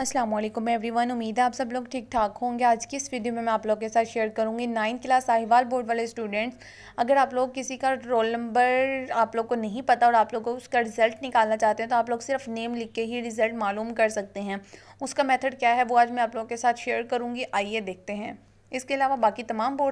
अस्सलाम वालेकुम एवरीवन उम्मीद है आप सब लोग ठीक ठाक होंगे आज की इस वीडियो में मैं आप लोग के साथ शेयर करूंगी नाइन्थ क्लास साहिवाल बोर्ड वाले स्टूडेंट्स अगर आप लोग किसी का रोल नंबर आप लोग को नहीं पता और आप लोग को उसका रिज़ल्ट निकालना चाहते हैं तो आप लोग सिर्फ नेम लिख के ही रिज़ल्ट मालूम कर सकते हैं उसका मेथड क्या है वो आज मैं आप लोगों के साथ शेयर करूँगी आइए देखते हैं इसके अलावा बाकी तमाम बोर्ड